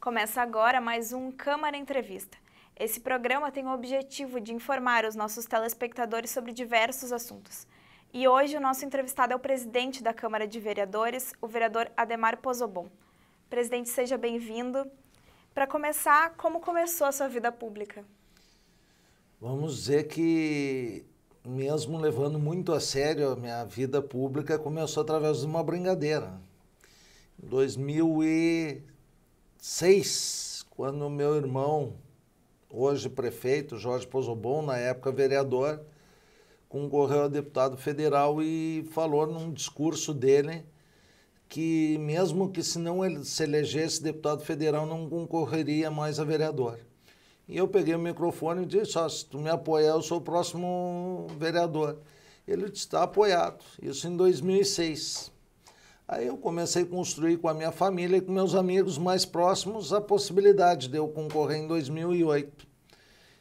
Começa agora mais um Câmara Entrevista. Esse programa tem o objetivo de informar os nossos telespectadores sobre diversos assuntos. E hoje o nosso entrevistado é o presidente da Câmara de Vereadores, o vereador Ademar Pozobon. Presidente, seja bem-vindo. Para começar, como começou a sua vida pública? Vamos dizer que, mesmo levando muito a sério a minha vida pública, começou através de uma brincadeira. Em 2000 e 2006, quando meu irmão, hoje prefeito, Jorge Pozobon, na época vereador, concorreu a deputado federal e falou num discurso dele que mesmo que se não ele se elegesse deputado federal, não concorreria mais a vereador. E eu peguei o microfone e disse, ah, se tu me apoiar, eu sou o próximo vereador. Ele está apoiado, isso em 2006. Aí eu comecei a construir com a minha família e com meus amigos mais próximos a possibilidade de eu concorrer em 2008.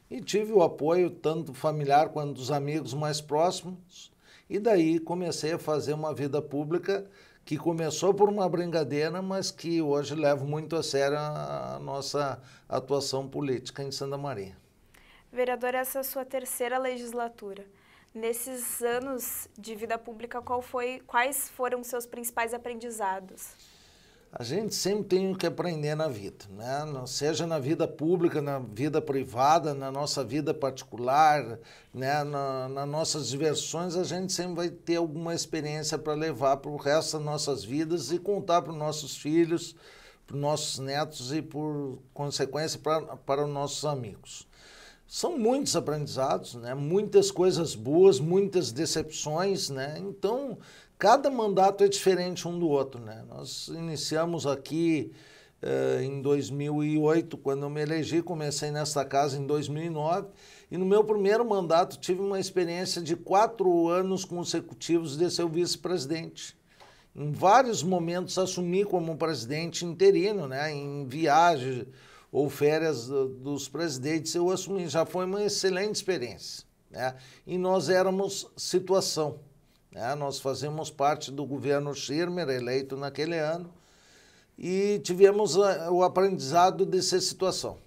E tive o apoio tanto familiar quanto dos amigos mais próximos. E daí comecei a fazer uma vida pública que começou por uma brincadeira, mas que hoje leva muito a sério a nossa atuação política em Santa Maria. Vereador, essa é a sua terceira legislatura. Nesses anos de vida pública, qual foi, quais foram seus principais aprendizados? A gente sempre tem o que aprender na vida, né? seja na vida pública, na vida privada, na nossa vida particular, né? Na, nas nossas diversões, a gente sempre vai ter alguma experiência para levar para o resto das nossas vidas e contar para os nossos filhos, para os nossos netos e, por consequência, para os nossos amigos são muitos aprendizados, né? muitas coisas boas, muitas decepções, né? Então, cada mandato é diferente um do outro, né? Nós iniciamos aqui eh, em 2008, quando eu me elegi, comecei nesta casa em 2009, e no meu primeiro mandato tive uma experiência de quatro anos consecutivos de ser vice-presidente em vários momentos assumi como presidente interino, né, em viagens, ou férias ah, dos presidentes, eu assumi, já foi uma excelente experiência. Né? E nós éramos situação. Né? Nós fazíamos parte do governo Schirmer, eleito naquele ano, e tivemos ah, o aprendizado de ser situação.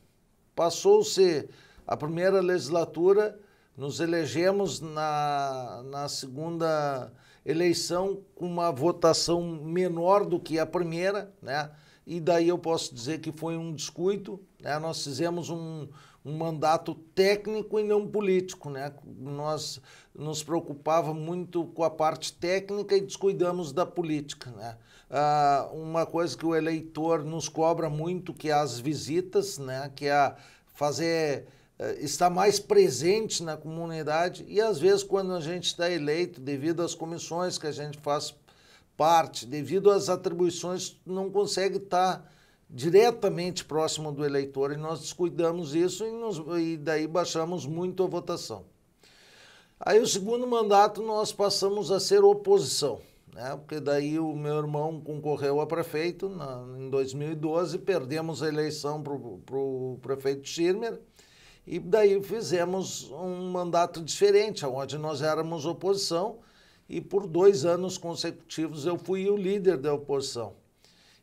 Passou-se a primeira legislatura, nos elegemos na, na segunda eleição com uma votação menor do que a primeira, né? e daí eu posso dizer que foi um descuido. Né? Nós fizemos um, um mandato técnico e não político. Né? Nós nos preocupava muito com a parte técnica e descuidamos da política. Né? Ah, uma coisa que o eleitor nos cobra muito, que é as visitas, né? que é fazer eh, está mais presente na comunidade e às vezes quando a gente está eleito devido às comissões que a gente faz parte, devido às atribuições, não consegue estar diretamente próximo do eleitor e nós descuidamos isso e, nos, e daí baixamos muito a votação. Aí o segundo mandato nós passamos a ser oposição, né? porque daí o meu irmão concorreu a prefeito na, em 2012, perdemos a eleição para o prefeito Schirmer e daí fizemos um mandato diferente, onde nós éramos oposição, e por dois anos consecutivos eu fui o líder da oposição.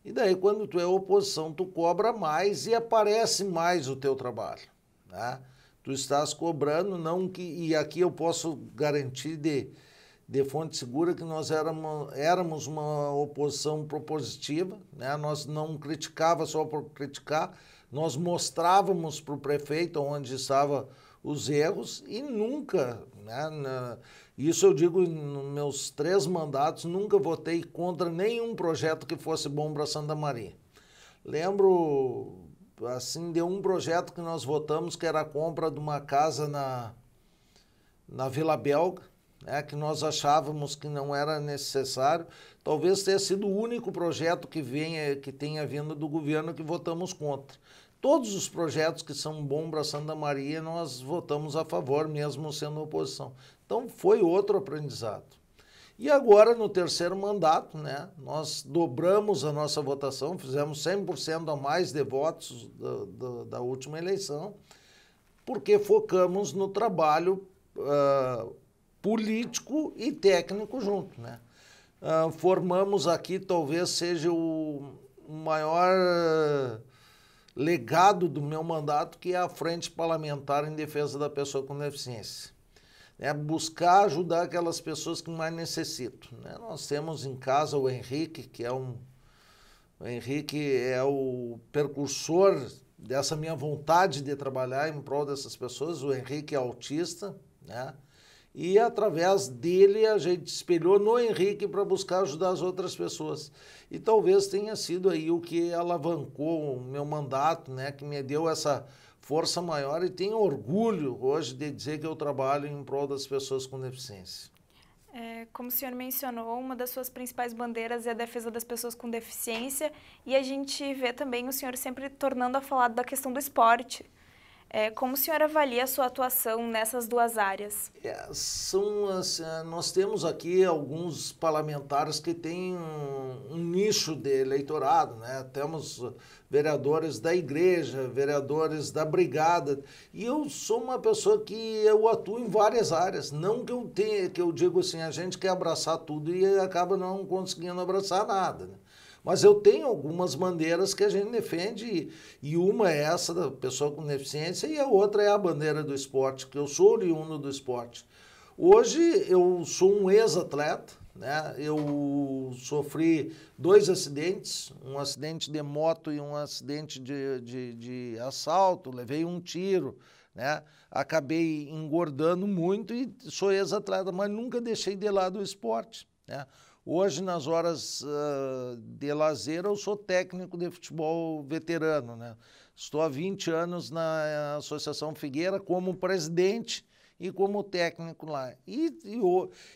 E daí, quando tu é oposição, tu cobra mais e aparece mais o teu trabalho. Né? Tu estás cobrando, não que. E aqui eu posso garantir de, de fonte segura que nós éramos, éramos uma oposição propositiva, né? nós não criticava só por criticar, nós mostrávamos para o prefeito onde estavam os erros e nunca. Né, na, isso eu digo nos meus três mandatos, nunca votei contra nenhum projeto que fosse bom para Santa Maria. Lembro, assim, de um projeto que nós votamos, que era a compra de uma casa na, na Vila Belga, né, que nós achávamos que não era necessário. Talvez tenha sido o único projeto que, venha, que tenha vindo do governo que votamos contra. Todos os projetos que são bom para Santa Maria, nós votamos a favor, mesmo sendo oposição. Então, foi outro aprendizado. E agora, no terceiro mandato, né, nós dobramos a nossa votação, fizemos 100% a mais de votos da, da, da, última eleição, porque focamos no trabalho uh, político e técnico junto. Né? Uh, formamos aqui, talvez seja o maior legado do meu mandato, que é a Frente Parlamentar em Defesa da Pessoa com Deficiência. É buscar ajudar aquelas pessoas que mais necessitam. Né? Nós temos em casa o Henrique, que é um. O Henrique é o precursor dessa minha vontade de trabalhar em prol dessas pessoas. O Henrique é autista, né? e através dele a gente espelhou no Henrique para buscar ajudar as outras pessoas. E talvez tenha sido aí o que alavancou o meu mandato, né, que me deu essa força maior e tenho orgulho hoje de dizer que eu trabalho em prol das pessoas com deficiência. É, como o senhor mencionou, uma das suas principais bandeiras é a defesa das pessoas com deficiência e a gente vê também o senhor sempre tornando a falar da questão do esporte. É, como o senhor avalia a sua atuação nessas duas áreas? É, são, assim, nós temos aqui alguns parlamentares que têm um, um nicho de eleitorado, né? Temos uh, vereadores da igreja, vereadores da brigada. E eu sou uma pessoa que eu atuo em várias áreas. Não que eu tenha, que eu digo assim, a gente quer abraçar tudo e acaba não conseguindo abraçar nada. Né? Mas eu tenho algumas bandeiras que a gente defende, e uma é essa da pessoa com deficiência, e a outra é a bandeira do esporte, que eu sou oriundo do esporte. Hoje eu sou um ex-atleta, né? Eu sofri dois acidentes, um acidente de moto e um acidente de, de, de assalto, levei um tiro, né? Acabei engordando muito e sou ex-atleta, mas nunca deixei de lado o esporte, né? Hoje, nas horas uh, de lazer, eu sou técnico de futebol veterano. Né? Estou há 20 anos na Associação Figueira como presidente e como técnico lá. E, e,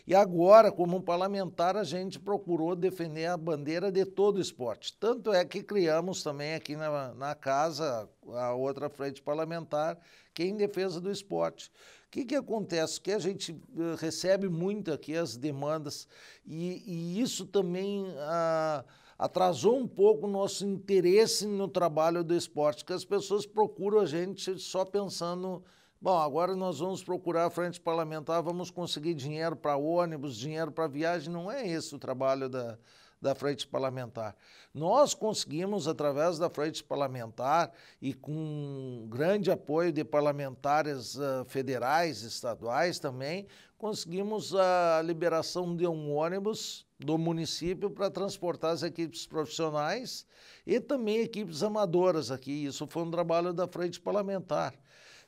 e, agora, como parlamentar, a gente procurou defender a bandeira de todo o esporte. Tanto é que criamos também aqui na, na casa a outra frente parlamentar, que é em defesa do esporte que, que acontece? Que a gente eh, recebe muito aqui as demandas e, e isso também ah, atrasou um pouco o nosso interesse no trabalho do esporte, que as pessoas procuram a gente só pensando. Bom, agora nós vamos procurar a frente parlamentar, vamos conseguir dinheiro para ônibus, dinheiro para viagem. Não é esse o trabalho da, da frente parlamentar. Nós conseguimos, através da frente parlamentar e com grande apoio de parlamentares uh, federais, estaduais também, conseguimos a liberação de um ônibus do município para transportar as equipes profissionais e também equipes amadoras aqui. Isso foi um trabalho da frente parlamentar.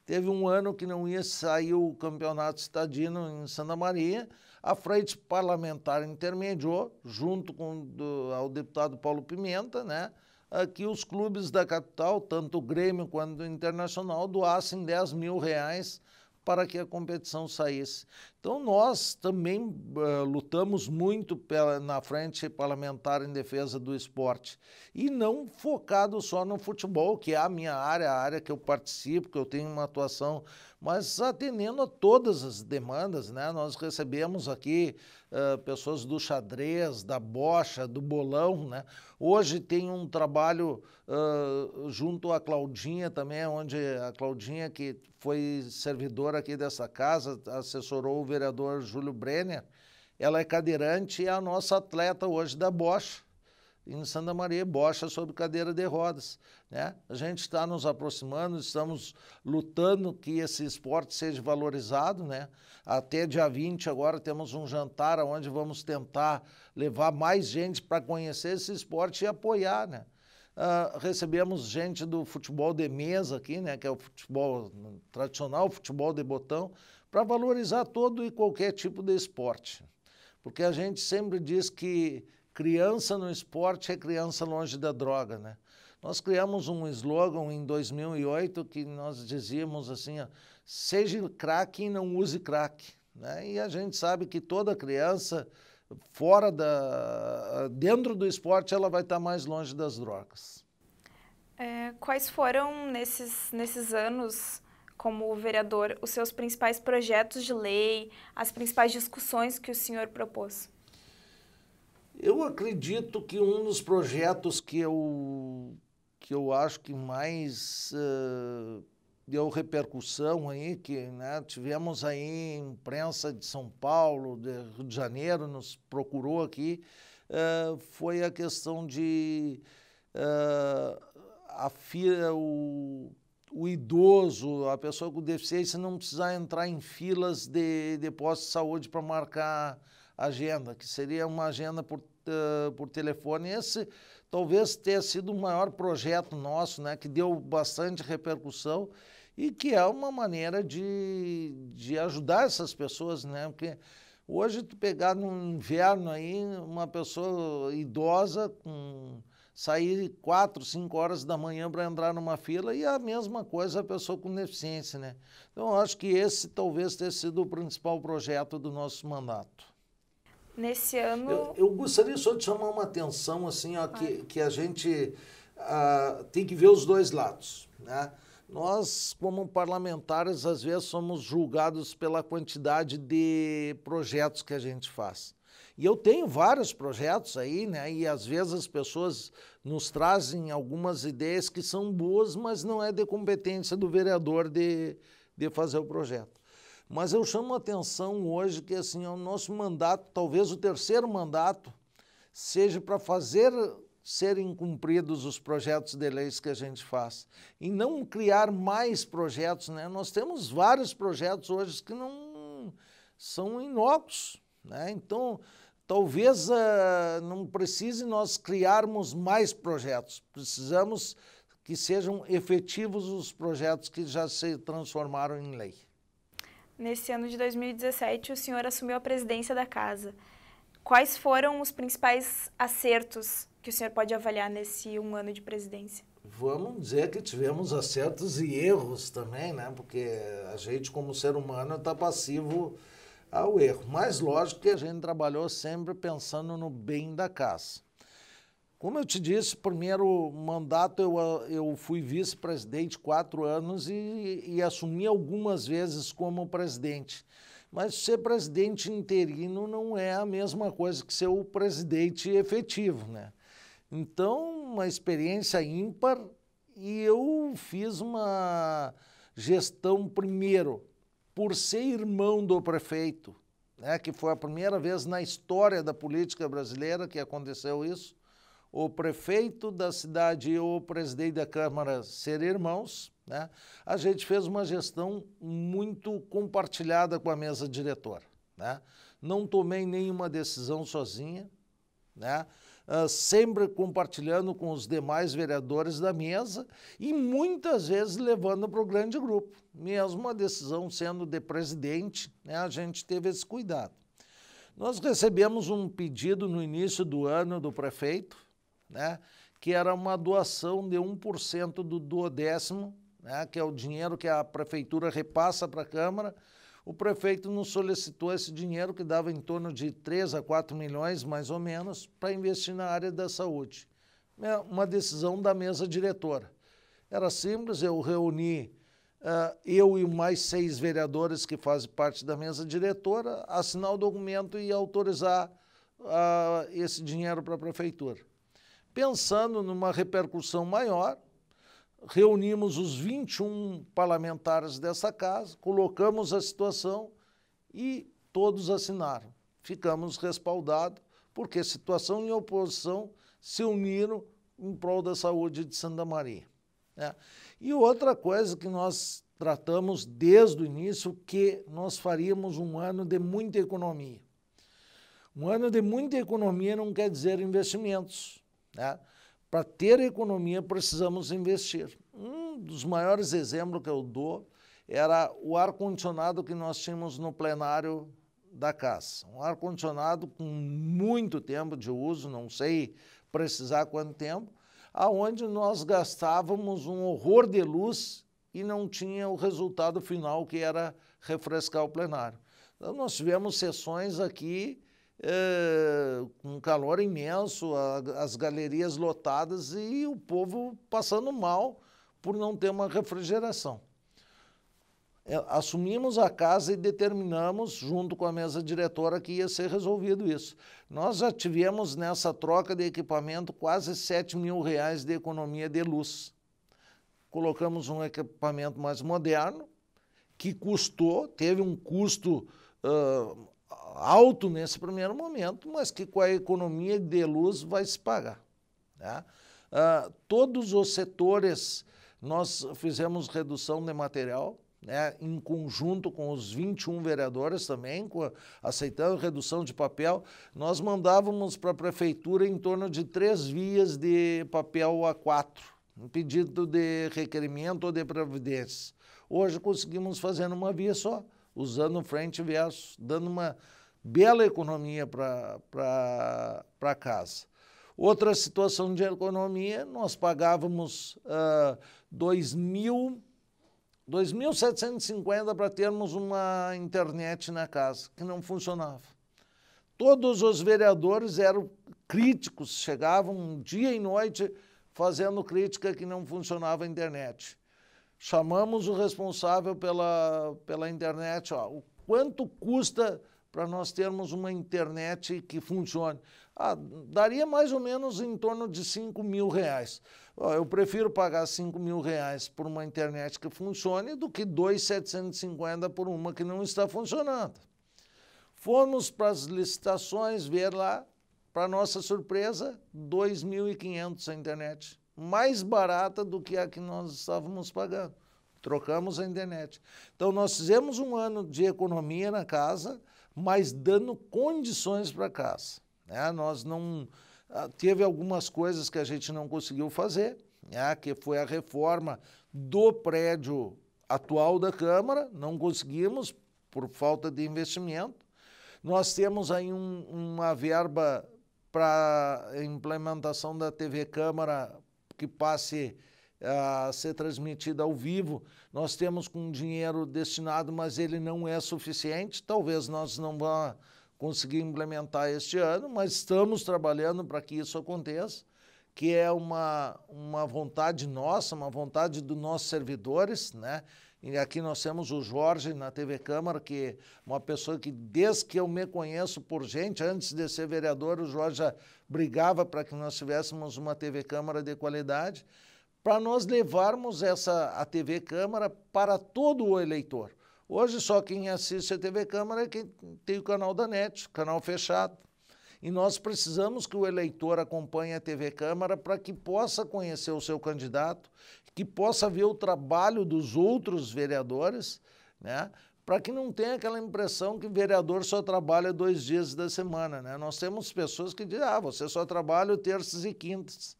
Teve um ano que não ia sair o campeonato estadino em Santa Maria, a Frente Parlamentar intermediou, junto com do, ao deputado Paulo Pimenta, né, que os clubes da capital, tanto o Grêmio quanto o Internacional, doassem 10 mil reais para que a competição saísse. Então, nós também uh, lutamos muito pela, na frente parlamentar em defesa do esporte. E não focado só no futebol, que é a minha área, a área que eu participo, que eu tenho uma atuação mas atendendo a todas as demandas, né? Nós recebemos aqui uh, pessoas do xadrez, da bocha, do bolão, né? Hoje tem um trabalho uh, junto à Claudinha também, onde a Claudinha, que foi servidora aqui dessa casa, assessorou o vereador Júlio Brenner, ela é cadeirante e é a nossa atleta hoje da bocha em Santa Maria bocha sobre cadeira de rodas. Né? A gente está nos aproximando, estamos lutando que esse esporte seja valorizado. Né? Até dia 20 agora temos um jantar onde vamos tentar levar mais gente para conhecer esse esporte e apoiar. Né? Uh, recebemos gente do futebol de mesa aqui, né, que é o futebol tradicional, o futebol de botão, para valorizar todo e qualquer tipo de esporte. Porque a gente sempre diz que Criança no esporte é criança longe da droga, né? Nós criamos um slogan em 2008 que nós dizíamos assim, ó, seja craque e não use crack, né? E a gente sabe que toda criança fora da dentro do esporte ela vai estar mais longe das drogas. É, quais foram nesses nesses anos como vereador os seus principais projetos de lei, as principais discussões que o senhor propôs? Eu acredito que um dos projetos que eu, que eu acho que mais uh, deu repercussão aí, que né, tivemos aí imprensa de São Paulo, de Rio de Janeiro, nos procurou aqui, uh, foi a questão de uh, a fila, o, o idoso, a pessoa com deficiência não precisar entrar em filas de, de de saúde para marcar agenda, que seria uma agenda por, uh, por telefone. Esse talvez tenha sido o maior projeto nosso, né, que deu bastante repercussão e que é uma maneira de, de ajudar essas pessoas, né? Porque hoje tu pegar no inverno aí uma pessoa idosa com sair quatro, cinco horas da manhã para entrar numa fila e a mesma coisa a pessoa com deficiência, né? Então acho que esse talvez tenha sido o principal projeto do nosso mandato nesse ano. Eu, eu gostaria só de chamar uma atenção assim, ó, que, que a gente uh, tem que ver os dois lados. Né? Nós, como parlamentares, às vezes somos julgados pela quantidade de projetos que a gente faz. E eu tenho vários projetos aí, né? E às vezes as pessoas nos trazem algumas ideias que são boas, mas não é de competência do vereador de, de fazer o projeto. Mas eu chamo a atenção hoje que assim, o nosso mandato, talvez o terceiro mandato, seja para fazer serem cumpridos os projetos de leis que a gente faz e não criar mais projetos, né? Nós temos vários projetos hoje que não são inócuos, né? Então, talvez uh, não precise nós criarmos mais projetos. Precisamos que sejam efetivos os projetos que já se transformaram em lei. Nesse ano de 2017, o senhor assumiu a presidência da casa. Quais foram os principais acertos que o senhor pode avaliar nesse um ano de presidência? Vamos dizer que tivemos acertos e erros também, né? Porque a gente, como ser humano, está passivo ao erro. Mas lógico que a gente trabalhou sempre pensando no bem da casa. Como eu te disse, primeiro mandato eu, eu fui vice-presidente quatro anos e, e assumi algumas vezes como presidente. Mas ser presidente interino não é a mesma coisa que ser o presidente efetivo, né? Então, uma experiência ímpar e eu fiz uma gestão primeiro por ser irmão do prefeito, né, que foi a primeira vez na história da política brasileira que aconteceu isso o prefeito da cidade e o presidente da Câmara ser irmãos, né? a gente fez uma gestão muito compartilhada com a mesa diretora. Né? Não tomei nenhuma decisão sozinha, né? Uh, sempre compartilhando com os demais vereadores da mesa e muitas vezes levando para o grande grupo. Mesmo a decisão sendo de presidente, né, a gente teve esse cuidado. Nós recebemos um pedido no início do ano do prefeito, né? que era uma doação de 1% do duodécimo, né? que é o dinheiro que a prefeitura repassa para a Câmara. O prefeito nos solicitou esse dinheiro, que dava em torno de 3 a 4 milhões, mais ou menos, para investir na área da saúde. É uma decisão da mesa diretora. Era simples, eu reuni uh, eu e mais seis vereadores que fazem parte da mesa diretora, assinar o documento e autorizar uh, esse dinheiro para a prefeitura pensando numa repercussão maior, reunimos os 21 parlamentares dessa casa, colocamos a situação e todos assinaram. Ficamos respaldados, porque situação e oposição se uniram em prol da saúde de Santa Maria. Né? E outra coisa que nós tratamos desde o início, que nós faríamos um ano de muita economia. Um ano de muita economia não quer dizer investimentos. Né? Para ter economia, precisamos investir. Um dos maiores exemplos que eu dou era o ar-condicionado que nós tínhamos no plenário da casa. Um ar-condicionado com muito tempo de uso, não sei precisar quanto tempo, aonde nós gastávamos um horror de luz e não tinha o resultado final que era refrescar o plenário. Então, nós tivemos sessões aqui é, com um calor imenso, a, as galerias lotadas e o povo passando mal por não ter uma refrigeração. É, assumimos a casa e determinamos, junto com a mesa diretora, que ia ser resolvido isso. Nós já tivemos nessa troca de equipamento quase 7 mil reais de economia de luz. Colocamos um equipamento mais moderno, que custou, teve um custo alto nesse primeiro momento, mas que com a economia de luz vai se pagar. Né? Uh, todos os setores nós fizemos redução de material, né, em conjunto com os 21 vereadores também, com, aceitando redução de papel, nós mandávamos para a prefeitura em torno de três vias de papel A4, um pedido de requerimento ou de providência. Hoje conseguimos fazer uma via só, usando frente e verso, dando uma bela economia para casa. Outra situação de economia, nós pagávamos uh, 2.750 para termos uma internet na casa, que não funcionava. Todos os vereadores eram críticos, chegavam dia e noite fazendo crítica que não funcionava a internet. Chamamos o responsável pela, pela internet, ó, o quanto custa para nós termos uma internet que funcione. Ah, daria mais ou menos em torno de 5 mil reais. Eu prefiro pagar 5 mil reais por uma internet que funcione do que 2,750 por uma que não está funcionando. Fomos para as licitações ver lá, para nossa surpresa, 2.500 a internet. Mais barata do que a que nós estávamos pagando. Trocamos a internet. Então, nós fizemos um ano de economia na casa, mas dando condições para casa. Né? Nós não. Ah, teve algumas coisas que a gente não conseguiu fazer, né? que foi a reforma do prédio atual da Câmara, não conseguimos por falta de investimento. Nós temos aí um, uma verba para implementação da TV Câmara que passe a ser transmitida ao vivo. Nós temos com dinheiro destinado, mas ele não é suficiente. Talvez nós não vá conseguir implementar este ano, mas estamos trabalhando para que isso aconteça, que é uma, uma vontade nossa, uma vontade dos nossos servidores, né? E aqui nós temos o Jorge na TV Câmara, que é uma pessoa que, desde que eu me conheço por gente, antes de ser vereador, o Jorge já brigava para que nós tivéssemos uma TV Câmara de qualidade para nós levarmos essa, a TV Câmara para todo o eleitor. Hoje só quem assiste a TV Câmara é quem tem o canal da NET, canal fechado. E nós precisamos que o eleitor acompanhe a TV Câmara para que possa conhecer o seu candidato, que possa ver o trabalho dos outros vereadores, né? para que não tenha aquela impressão que o vereador só trabalha dois dias da semana. Né? Nós temos pessoas que dizem, ah, você só trabalha terças e quintas.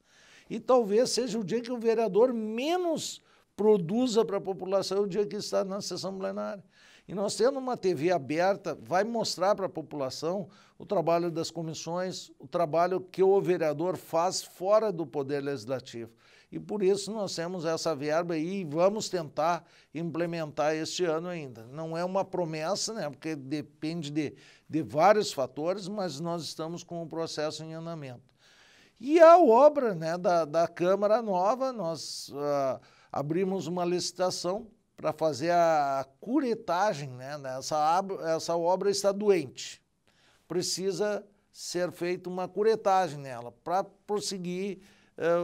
E talvez seja o dia que o vereador menos produza para a população, o dia que está na sessão plenária. E nós tendo uma TV aberta, vai mostrar para a população o trabalho das comissões, o trabalho que o vereador faz fora do Poder Legislativo. E por isso nós temos essa verba aí e vamos tentar implementar este ano ainda. Não é uma promessa, né, porque depende de, de vários fatores, mas nós estamos com o processo em andamento. E a obra né, da, da Câmara Nova, nós uh, abrimos uma licitação para fazer a curetagem, né? Essa, essa obra está doente, precisa ser feita uma curetagem nela para prosseguir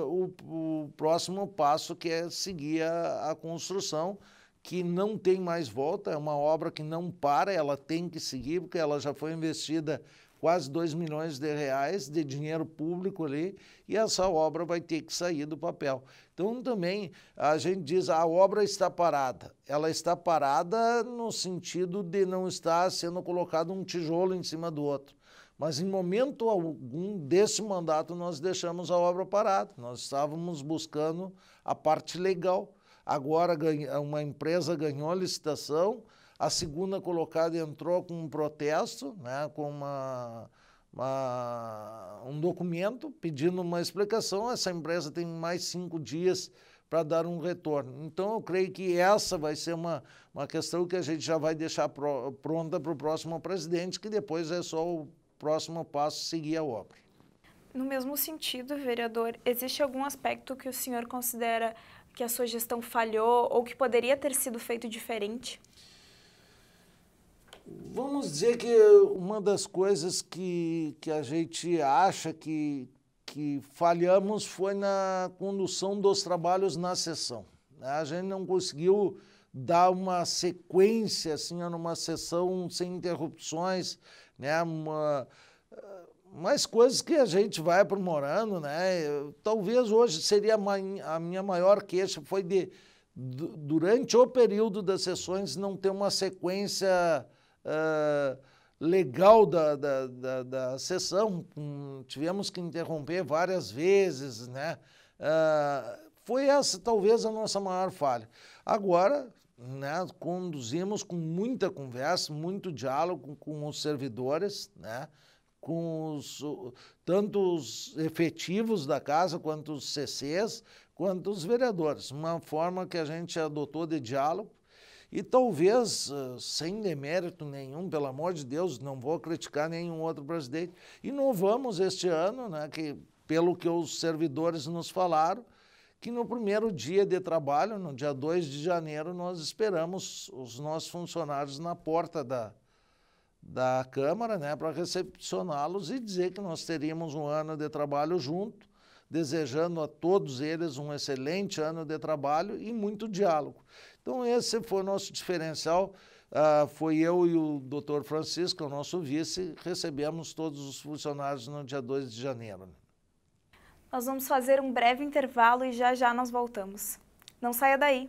uh, o, o, próximo passo que é seguir a, a, construção, que não tem mais volta, é uma obra que não para, ela tem que seguir porque ela já foi investida quase 2 milhões de reais de dinheiro público ali e essa obra vai ter que sair do papel. Então, também a gente diz a obra está parada. Ela está parada no sentido de não estar sendo colocado um tijolo em cima do outro. Mas em momento algum desse mandato nós deixamos a obra parada. Nós estávamos buscando a parte legal. Agora uma empresa ganhou a licitação, a segunda colocada entrou com um protesto, né, com uma, uma, um documento pedindo uma explicação. Essa empresa tem mais cinco dias para dar um retorno. Então, eu creio que essa vai ser uma, uma questão que a gente já vai deixar pro, pronta para o próximo presidente, que depois é só o próximo passo seguir a obra. No mesmo sentido, vereador, existe algum aspecto que o senhor considera que a sua gestão falhou ou que poderia ter sido feito diferente? Vamos dizer que uma das coisas que, que a gente acha que, que falhamos foi na condução dos trabalhos na sessão. Né? A gente não conseguiu dar uma sequência, assim, numa sessão sem interrupções, né? Uma, mais coisas que a gente vai aprimorando, né? Talvez hoje seria a minha maior queixa foi de durante o período das sessões não ter uma sequência legal da, da, da, da sessão, hum, tivemos que interromper várias vezes, né? Uh, foi essa talvez a nossa maior falha. Agora, né, conduzimos com muita conversa, muito diálogo com os servidores, né? com os, tanto os efetivos da casa, quanto os CCs, quanto os vereadores. Uma forma que a gente adotou de diálogo, e talvez, ah, sem demérito nenhum, pelo amor de Deus, não vou criticar nenhum outro presidente, inovamos este ano, né, que, pelo que os servidores nos falaram, que no primeiro dia de trabalho, no dia 2 de janeiro, nós esperamos os nossos funcionários na porta da, da Câmara né, para recepcioná-los e dizer que nós teríamos um ano de trabalho junto desejando a todos eles um excelente ano de trabalho e muito diálogo. Então, esse foi o nosso diferencial. Uh, foi eu e o doutor Francisco, o nosso vice, recebemos todos os funcionários no dia 2 de janeiro. Nós vamos fazer um breve intervalo e já já nós voltamos. Não saia daí!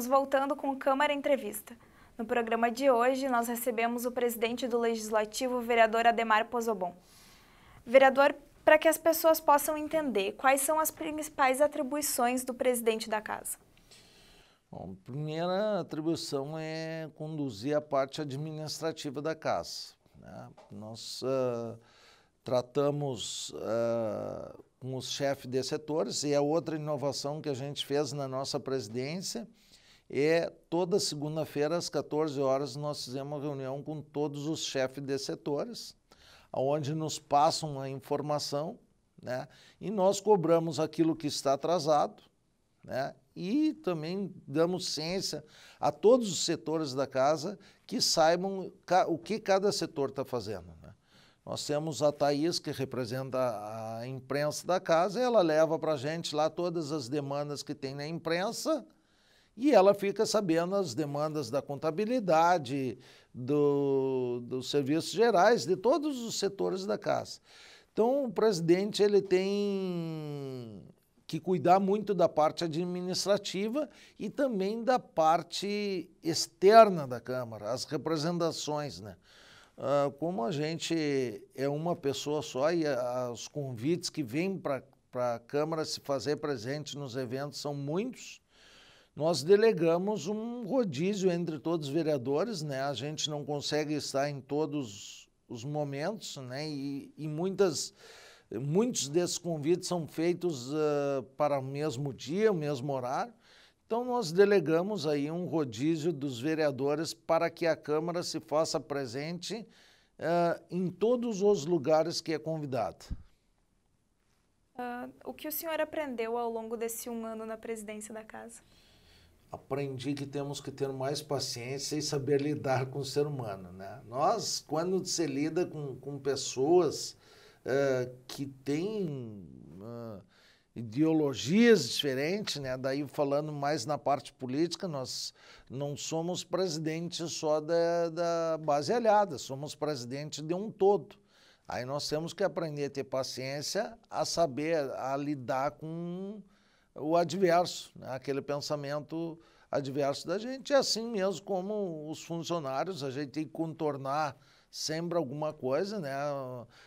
Estamos voltando com Câmara Entrevista. No programa de hoje, nós recebemos o presidente do Legislativo, o vereador Ademar Pozobon. Vereador, para que as pessoas possam entender, quais são as principais atribuições do presidente da casa? Bom, a primeira atribuição é conduzir a parte administrativa da casa. Né? Nós uh, tratamos uh, com os chefes de setores, e a outra inovação que a gente fez na nossa presidência, é toda segunda-feira às 14 horas nós fizemos uma reunião com todos os chefes de setores, onde nos passam a informação, né? E nós cobramos aquilo que está atrasado, né? E também damos ciência a todos os setores da casa que saibam o que cada setor está fazendo. Né? Nós temos a Thais, que representa a imprensa da casa, e ela leva para a gente lá todas as demandas que tem na imprensa, e ela fica sabendo as demandas da contabilidade, do, dos serviços gerais, de todos os setores da casa. Então, o presidente ele tem que cuidar muito da parte administrativa e também da parte externa da Câmara, as representações, né? Ah, como a gente é uma pessoa só e os convites que vêm para a Câmara se fazer presente nos eventos são muitos, nós delegamos um rodízio entre todos os vereadores, né? A gente não consegue estar em todos os momentos, né? E, e muitas, muitos desses convites são feitos uh, para o mesmo dia, o mesmo horário. Então nós delegamos aí um rodízio dos vereadores para que a Câmara se faça presente uh, em todos os lugares que é convidada. Uh, o que o senhor aprendeu ao longo desse um ano na presidência da casa? aprendi que temos que ter mais paciência e saber lidar com o ser humano. Né? Nós, quando se lida com, com pessoas uh, que têm uh, ideologias diferentes, né? daí falando mais na parte política, nós não somos presidente só da, da base aliada, somos presidente de um todo. Aí nós temos que aprender a ter paciência, a saber, a lidar com o adverso, né? aquele pensamento adverso da gente. É assim mesmo como os funcionários, a gente tem que contornar sempre alguma coisa, né?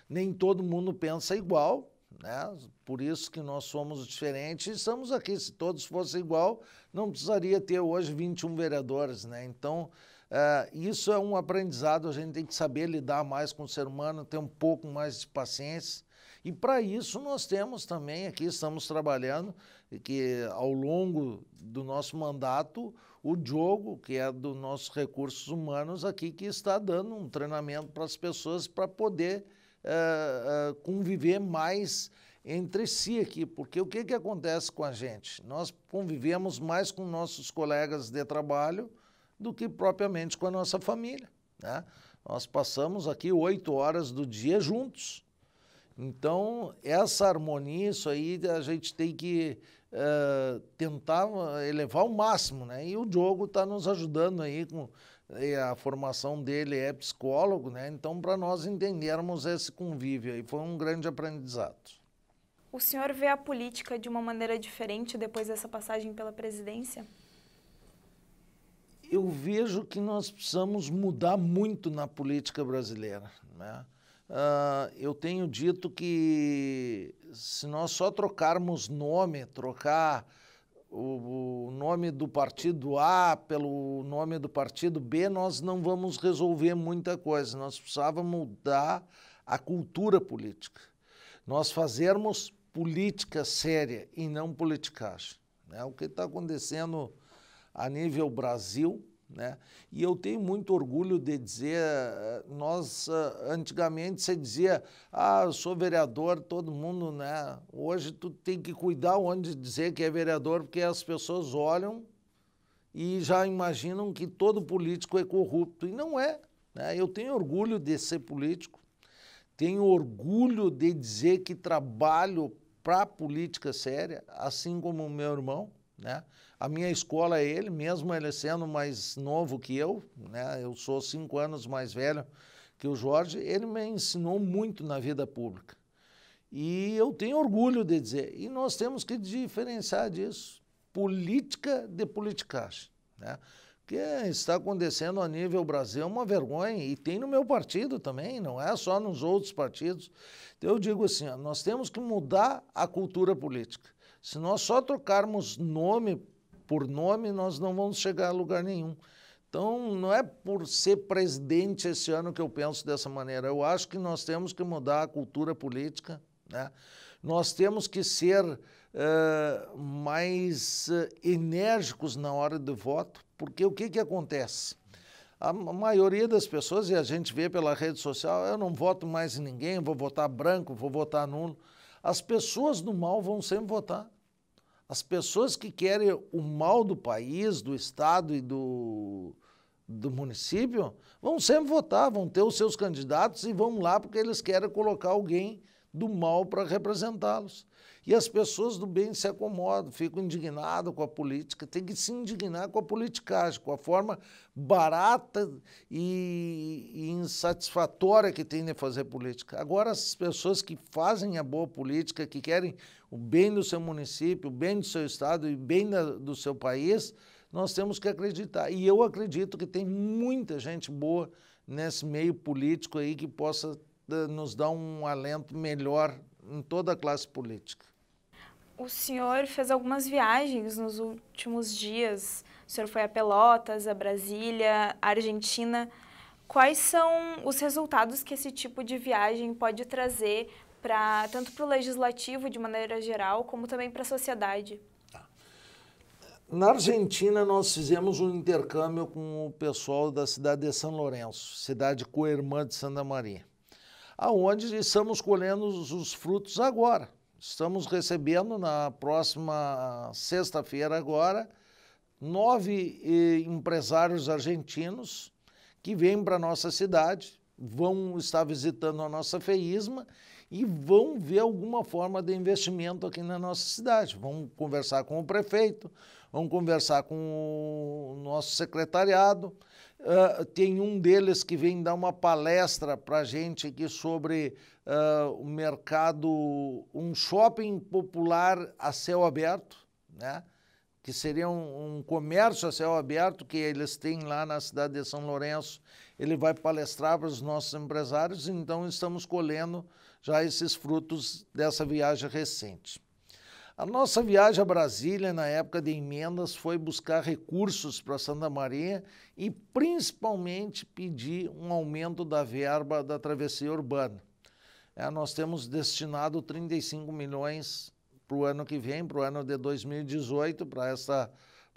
Nem todo mundo pensa igual, né? Por isso que nós somos diferentes e estamos aqui. Se todos fossem igual, não precisaria ter hoje 21 vereadores, né? Então, eh, isso é um aprendizado, a gente tem que saber lidar mais com o ser humano, ter um pouco mais de paciência, e para isso nós temos também aqui, estamos trabalhando, que ao longo do nosso mandato, o Diogo, que é do nossos recursos humanos aqui, que está dando um treinamento para as pessoas para poder eh, eh, conviver mais entre si aqui, porque o que, que acontece com a gente? Nós convivemos mais com nossos colegas de trabalho do que propriamente com a nossa família. Né? Nós passamos aqui oito horas do dia juntos. Então, essa harmonia, isso aí a gente tem que uh, tentar eh, elevar ao máximo, né? E o Diogo está nos ajudando aí com a formação dele é psicólogo, né? Então, para nós entendermos esse convívio aí, foi um grande aprendizado. O senhor vê a política de uma maneira diferente depois dessa passagem pela presidência? Eu vejo que nós precisamos mudar muito na política brasileira, né? Uh, eu tenho dito que se nós só trocarmos nome, trocar o, o, nome do partido A pelo nome do partido B, nós não vamos resolver muita coisa. Nós precisávamos mudar a cultura política. Nós fazermos política séria e não politicagem. É o que está acontecendo a nível Brasil né? E eu tenho muito orgulho de dizer, eh, nós eh, antigamente você dizia, ah, eu sou vereador, todo mundo, né? Hoje tu tem que cuidar onde dizer que é vereador, porque as pessoas olham e já imaginam que todo político é corrupto, e não é. Né? Eu tenho orgulho de ser político, tenho orgulho de dizer que trabalho para a política séria, assim como o meu irmão, né? A minha escola, é ele mesmo, ele sendo mais novo que eu, né? Eu sou cinco anos mais velho que o Jorge, ele me ensinou muito na vida pública. E eu tenho orgulho de dizer. E nós temos que diferenciar disso, política de politicagem, né? que está acontecendo a nível Brasil é uma vergonha, e tem no meu partido também, não é só nos outros partidos. Então, eu digo assim, nós temos que mudar a cultura política. Se nós só trocarmos nome por nome, nós não vamos chegar a lugar nenhum. Então, não é por ser presidente esse ano que eu penso dessa maneira. Eu acho que nós temos que mudar a cultura política, né? nós temos que ser uh, mais enérgicos na hora do voto, porque o que, que acontece? A maioria das pessoas, e a gente vê pela rede social, eu não voto mais em ninguém, vou votar branco, vou votar nulo. As pessoas do mal vão sempre votar. As pessoas que querem o mal do país, do Estado e do, do município vão sempre votar, vão ter os seus candidatos e vão lá porque eles querem colocar alguém do mal para representá-los. E as pessoas do bem se acomodam, ficam indignadas com a política, tem que se indignar com a politicagem, com a forma barata e, insatisfatória que tem de fazer política. Agora, as pessoas que fazem a boa política, que querem o bem do seu município, o bem do seu estado e o bem da, do seu país, nós temos que acreditar. E eu acredito que tem muita gente boa nesse meio político aí que possa eh, nos dar um alento melhor em toda a classe política o senhor fez algumas viagens nos últimos dias. O senhor foi a Pelotas, a Brasília, a Argentina. Quais são os resultados que esse tipo de viagem pode trazer para tanto para o legislativo de maneira geral, como também para a sociedade? Tá. Na Argentina, nós fizemos um intercâmbio com o pessoal da cidade de São Lourenço, cidade coirmã de Santa Maria, aonde estamos colhendo os frutos agora. Estamos recebendo na próxima sexta-feira agora nove eh, empresários argentinos que vêm para a nossa cidade, vão estar visitando a nossa FEISMA e vão ver alguma forma de investimento aqui na nossa cidade. Vão conversar com o prefeito, vão conversar com o nosso secretariado, Uh, tem um deles que vem dar uma palestra para a gente aqui sobre uh, o mercado, um shopping popular a céu aberto, né? que seria um, um, comércio a céu aberto que eles têm lá na cidade de São Lourenço. Ele vai palestrar para os nossos empresários, então estamos colhendo já esses frutos dessa viagem recente. A nossa viagem a Brasília, na época de emendas, foi buscar recursos para Santa Maria e principalmente pedir um aumento da verba da travessia urbana. É, nós temos destinado 35 milhões para o ano que vem, para o ano de 2018, para essa,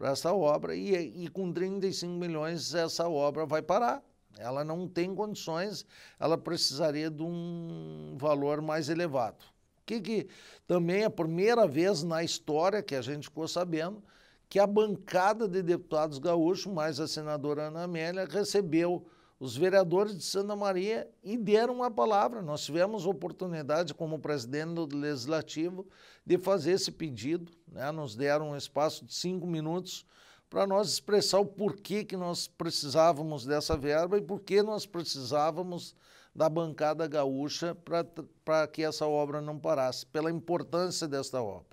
essa obra, e, e com 35 milhões essa obra vai parar. Ela não tem condições, ela precisaria de um valor mais elevado. Que, que também é a primeira vez na história que a gente ficou sabendo que a bancada de deputados gaúchos, mais a senadora Ana Amélia, recebeu os vereadores de Santa Maria e deram a palavra. Nós tivemos oportunidade, como presidente do Legislativo, de fazer esse pedido. Né? Nos deram um espaço de cinco minutos para nós expressar o porquê que nós precisávamos dessa verba e por que nós precisávamos da bancada gaúcha para que essa obra não parasse, pela importância desta obra.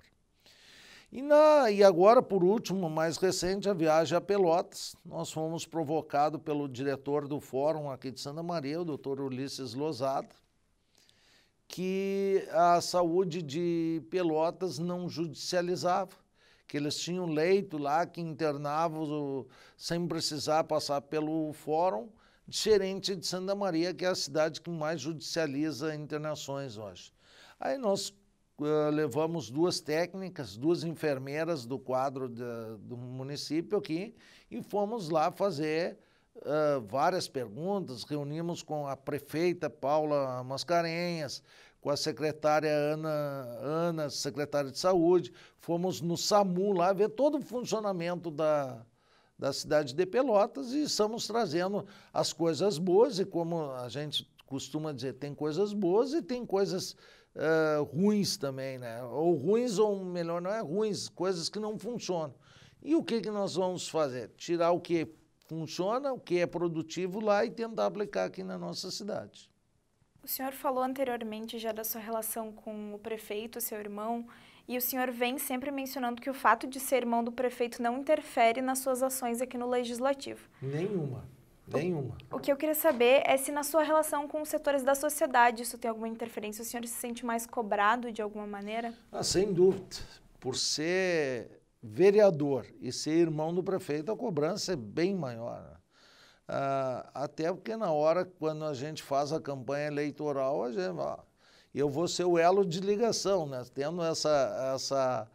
E, na, e agora, por último, mais recente, a viagem a Pelotas. Nós fomos provocados pelo diretor do fórum aqui de Santa Maria, o doutor Ulisses Lozada, que a saúde de Pelotas não judicializava, que eles tinham leito lá que internavam sem precisar passar pelo fórum diferente de Santa Maria, que é a cidade que mais judicializa internações hoje. Aí nós uh, levamos duas técnicas, duas enfermeiras do quadro de, do município aqui e fomos lá fazer uh, várias perguntas, reunimos com a prefeita Paula Mascarenhas, com a secretária Ana, Ana secretária de Saúde, fomos no SAMU lá ver todo o funcionamento da, da cidade de Pelotas e estamos trazendo as coisas boas e como a gente costuma dizer, tem coisas boas e tem coisas uh, ruins também, né? Ou ruins, ou melhor, não é ruins, coisas que não funcionam. E o que, que nós vamos fazer? Tirar o que funciona, o que é produtivo lá e tentar aplicar aqui na nossa cidade. O senhor falou anteriormente já da sua relação com o prefeito, seu irmão. E o senhor vem sempre mencionando que o fato de ser irmão do prefeito não interfere nas suas ações aqui no Legislativo. Nenhuma. Nenhuma. O que eu queria saber é se na sua relação com os setores da sociedade isso tem alguma interferência. O senhor se sente mais cobrado de alguma maneira? Ah, sem dúvida. Por ser vereador e ser irmão do prefeito, a cobrança é bem maior. Né? Ah, até porque na hora, quando a gente faz a campanha eleitoral, a gente eu vou ser o elo de ligação, né? Tendo essa, essa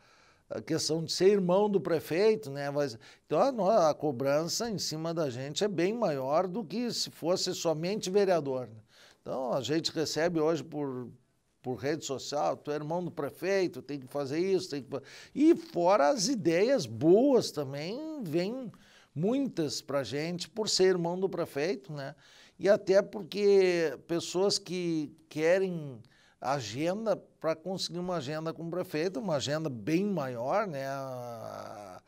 questão de ser irmão do prefeito, né? Mas, então a, a, cobrança em cima da gente é bem maior do que se fosse somente vereador. Né? Então a gente recebe hoje por por rede social, tu é irmão do prefeito, tem que fazer isso, tem que e fora as ideias boas também vêm muitas para gente por ser irmão do prefeito, né? E até porque pessoas que querem agenda para conseguir uma agenda com o prefeito, uma agenda bem maior, né? A,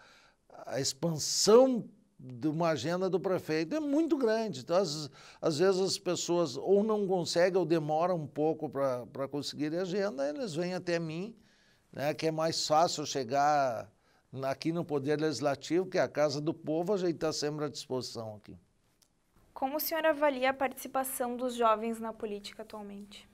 a, expansão de uma agenda do prefeito é muito grande. Então, às, às vezes as pessoas ou não conseguem ou demoram um pouco para conseguir a agenda, eles vêm até mim, né? que é mais fácil chegar aqui no Poder Legislativo, que é a Casa do Povo, a gente está sempre à disposição aqui. Como o senhor avalia a participação dos jovens na política atualmente?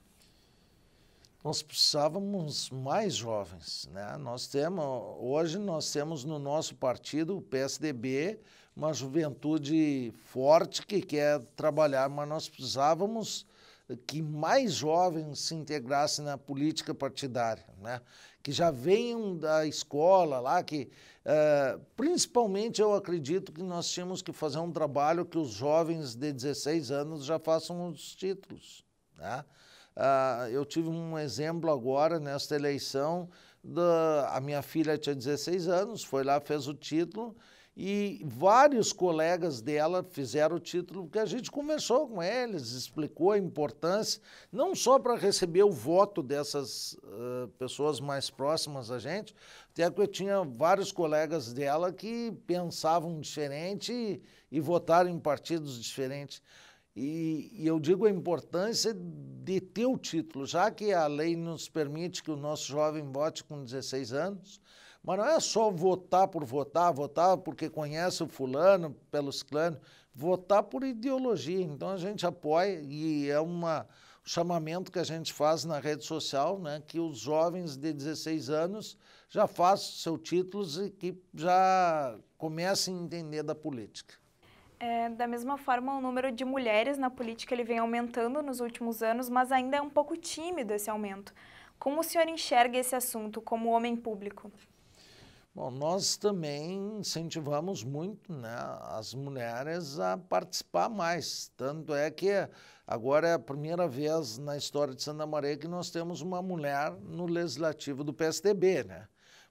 nós precisávamos mais jovens, né? Nós temos hoje nós temos no nosso partido o PSDB uma juventude forte que quer trabalhar, mas nós precisávamos que mais jovens se integrassem na política partidária, né? que já venham da escola lá, que uh, principalmente eu acredito que nós tínhamos que fazer um trabalho que os jovens de 16 anos já façam os títulos. Né? Uh, eu tive um exemplo agora nesta eleição. Da, a minha filha tinha 16 anos, foi lá, fez o título e vários colegas dela fizeram o título, porque a gente conversou com eles, explicou a importância, não só para receber o voto dessas uh, pessoas mais próximas a gente, até que eu tinha vários colegas dela que pensavam diferente e, e votaram em partidos diferentes. E, e, eu digo a importância de ter o título, já que a lei nos permite que o nosso jovem vote com 16 anos, mas não é só votar por votar, votar porque conhece o fulano, pelo clãs, votar por ideologia. Então a gente apoia e é uma, um chamamento que a gente faz na rede social, né, que os jovens de 16 anos já façam seus títulos e que já comecem a entender da política. É, da mesma forma, o número de mulheres na política ele vem aumentando nos últimos anos, mas ainda é um pouco tímido esse aumento. Como o senhor enxerga esse assunto como homem público? Bom, nós também incentivamos muito né, as mulheres a participar mais. Tanto é que agora é a primeira vez na história de Santa Maria que nós temos uma mulher no legislativo do PSDB, né?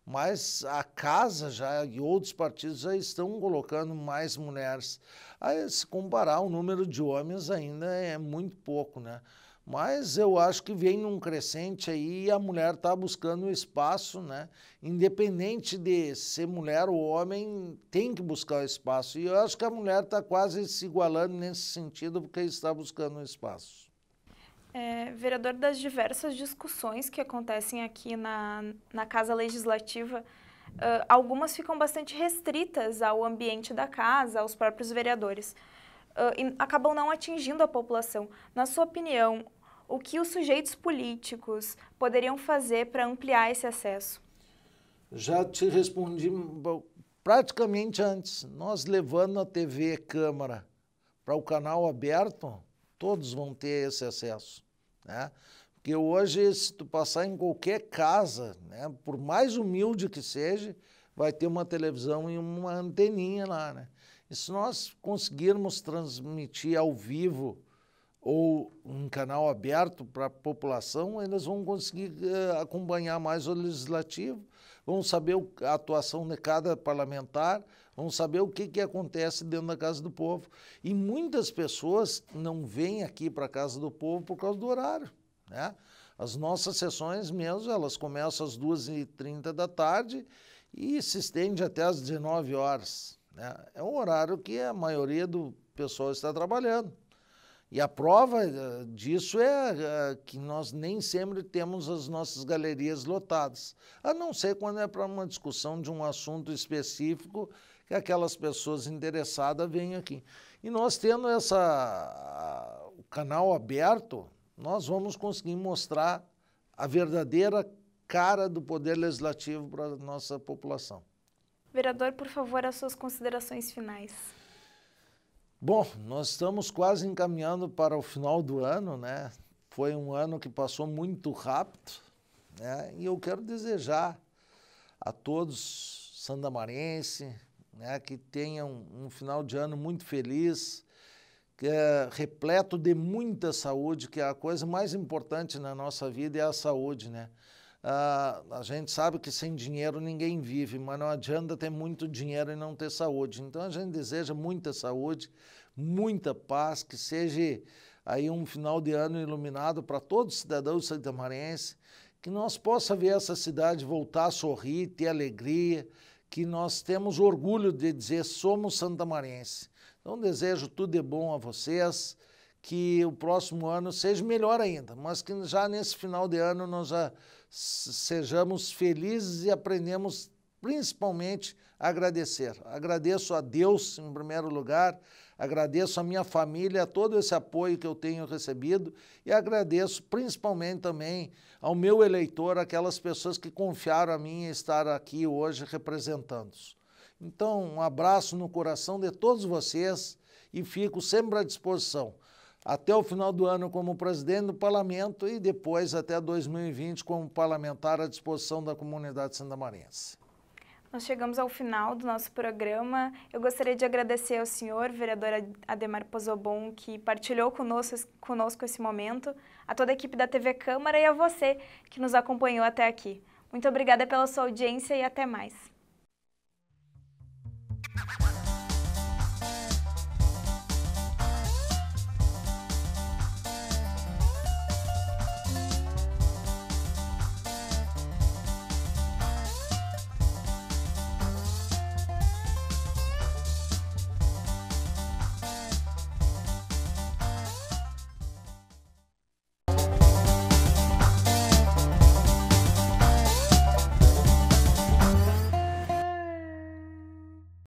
mas a casa já e outros partidos já estão colocando mais mulheres. Aí, se comparar o número de homens ainda é muito pouco, né? Mas eu acho que vem um crescente aí e a mulher está buscando espaço, né? Independente de ser mulher ou homem, tem que buscar o espaço. E eu acho que a mulher está quase se igualando nesse sentido porque está buscando o espaço. É, vereador, das diversas discussões que acontecem aqui na, na Casa Legislativa, uh, algumas ficam bastante restritas ao ambiente da casa, aos próprios vereadores, uh, e acabam não atingindo a população. Na sua opinião, o que os sujeitos políticos poderiam fazer para ampliar esse acesso? Já te respondi praticamente antes. Nós levando a TV Câmara para o canal aberto, todos vão ter esse acesso né? Porque hoje, se tu passar em qualquer casa, né, por mais humilde que seja, vai ter uma televisão e uma anteninha lá, né? E se nós conseguirmos transmitir ao vivo ou um canal aberto para a população, eles vão conseguir eh, acompanhar mais o legislativo, vão saber a atuação de cada parlamentar, Vamos saber o que, que acontece dentro da Casa do Povo. E muitas pessoas não vêm aqui para a Casa do Povo por causa do horário. Né? As nossas sessões mesmo, elas começam às 2h30 da tarde e se estende até às 19 horas. Né? É um horário que a maioria do pessoal está trabalhando. E a prova eh, disso é eh, que nós nem sempre temos as nossas galerias lotadas, a não ser quando é para uma discussão de um assunto específico que aquelas pessoas interessadas venham aqui. E nós tendo essa, o canal aberto, nós vamos conseguir mostrar a verdadeira cara do poder legislativo para a nossa população. Vereador, por favor, as suas considerações finais. Bom, nós estamos quase encaminhando para o final do ano, né? Foi um ano que passou muito rápido, né? E eu quero desejar a todos sandamarense, né? que tenham um, um final de ano muito feliz, que é repleto de muita saúde, que é a coisa mais importante na nossa vida é a saúde, né? Ah, a gente sabe que sem dinheiro ninguém vive, mas não adianta ter muito dinheiro e não ter saúde. Então a gente deseja muita saúde, muita paz, que seja aí um final de ano iluminado para todos os cidadãos santamarenses, que nós possa ver essa cidade voltar a sorrir, ter alegria, que nós temos orgulho de dizer somos santamarense. Então desejo tudo de bom a vocês, que o próximo ano seja melhor ainda, mas que já nesse final de ano nós já sejamos felizes e aprendemos principalmente agradecer. Agradeço a Deus, em primeiro lugar, agradeço a minha família, todo esse apoio que eu tenho recebido e agradeço principalmente também ao meu eleitor, aquelas pessoas que confiaram a mim em estar aqui hoje representando-os. Então, um abraço no coração de todos vocês e fico sempre à disposição. Até o final do ano, como presidente do parlamento, e depois até 2020, como parlamentar à disposição da comunidade sandamarense. Nós chegamos ao final do nosso programa. Eu gostaria de agradecer ao senhor, vereador Ademar Pozobon, que partilhou conosco, conosco esse momento, a toda a equipe da TV Câmara e a você que nos acompanhou até aqui. Muito obrigada pela sua audiência e até mais.